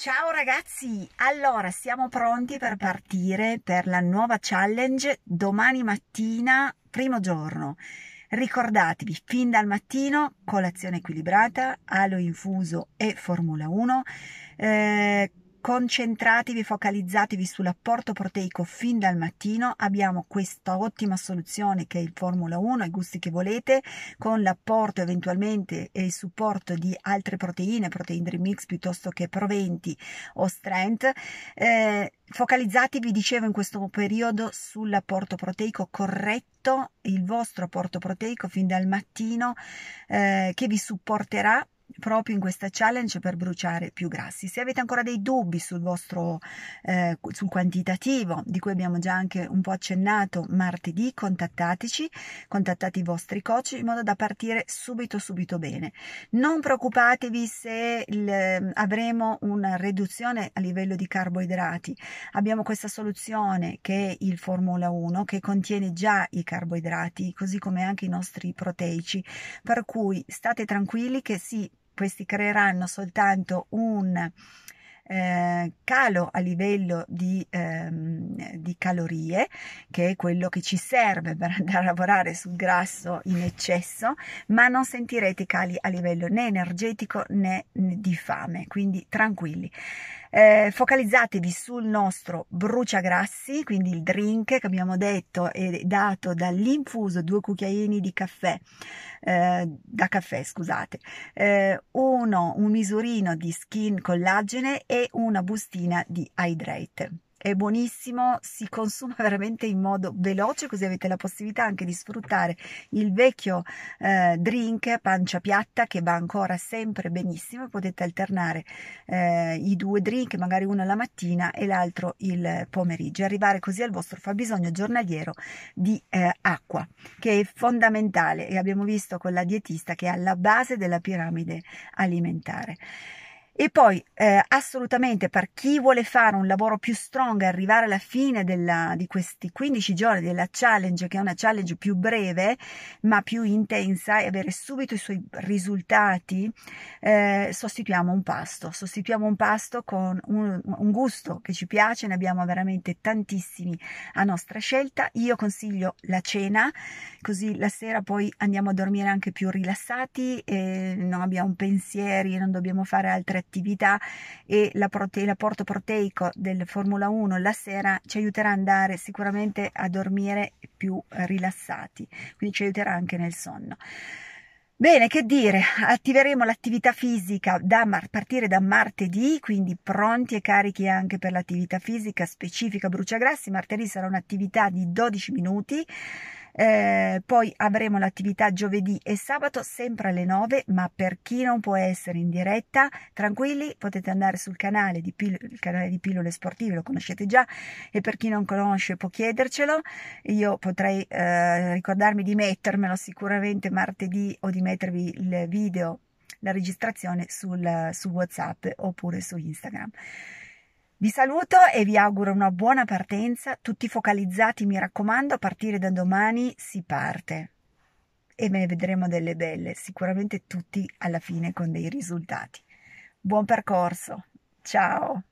Ciao ragazzi, allora siamo pronti per partire per la nuova challenge domani mattina, primo giorno. Ricordatevi, fin dal mattino, colazione equilibrata, alo infuso e Formula 1. Eh, concentratevi, focalizzatevi sull'apporto proteico fin dal mattino, abbiamo questa ottima soluzione che è il Formula 1 i gusti che volete, con l'apporto eventualmente e il supporto di altre proteine, proteine remix piuttosto che proventi o strength. Eh, focalizzatevi, dicevo, in questo periodo sull'apporto proteico corretto, il vostro apporto proteico fin dal mattino eh, che vi supporterà proprio in questa challenge per bruciare più grassi. Se avete ancora dei dubbi sul vostro eh, sul quantitativo, di cui abbiamo già anche un po' accennato martedì, contattateci, contattate i vostri coach in modo da partire subito subito bene. Non preoccupatevi se il, avremo una riduzione a livello di carboidrati. Abbiamo questa soluzione che è il Formula 1 che contiene già i carboidrati, così come anche i nostri proteici, per cui state tranquilli che sì, questi creeranno soltanto un eh, calo a livello di, ehm, di, calorie, che è quello che ci serve per andare a lavorare sul grasso in eccesso, ma non sentirete cali a livello né energetico né di fame, quindi tranquilli. Eh, focalizzatevi sul nostro bruciagrassi, quindi il drink che abbiamo detto è dato dall'infuso due cucchiaini di caffè, eh, da caffè scusate, eh, uno, un misurino di skin collagene e una bustina di hydrate è buonissimo, si consuma veramente in modo veloce, così avete la possibilità anche di sfruttare il vecchio eh, drink pancia piatta che va ancora sempre benissimo, potete alternare eh, i due drink, magari uno la mattina e l'altro il pomeriggio, arrivare così al vostro fabbisogno giornaliero di eh, acqua, che è fondamentale e abbiamo visto con la dietista che è alla base della piramide alimentare. E poi eh, assolutamente per chi vuole fare un lavoro più strong, arrivare alla fine della, di questi 15 giorni della challenge, che è una challenge più breve ma più intensa e avere subito i suoi risultati, eh, sostituiamo un pasto, sostituiamo un pasto con un, un gusto che ci piace, ne abbiamo veramente tantissimi a nostra scelta. Io consiglio la cena, così la sera poi andiamo a dormire anche più rilassati, e non abbiamo pensieri, e non dobbiamo fare altre attività attività e prote- l'apporto proteico del Formula 1 la sera ci aiuterà ad andare sicuramente a dormire più rilassati, quindi ci aiuterà anche nel sonno. Bene, che dire, attiveremo l'attività fisica da mar- partire da martedì, quindi pronti e carichi anche per l'attività fisica specifica bruciagrassi. Martedì sarà un'attività di 12 minuti eh, poi avremo l'attività giovedì e sabato sempre alle 9, ma per chi non può essere in diretta, tranquilli, potete andare sul canale di, Pil- canale di Pillole Sportive, lo conoscete già e per chi non conosce può chiedercelo. Io potrei eh, ricordarmi di mettermelo sicuramente martedì o di mettervi il video la registrazione sul, su WhatsApp oppure su Instagram. Vi saluto e vi auguro una buona partenza, tutti focalizzati, mi raccomando, a partire da domani si parte e me ne vedremo delle belle, sicuramente tutti alla fine con dei risultati. Buon percorso, ciao!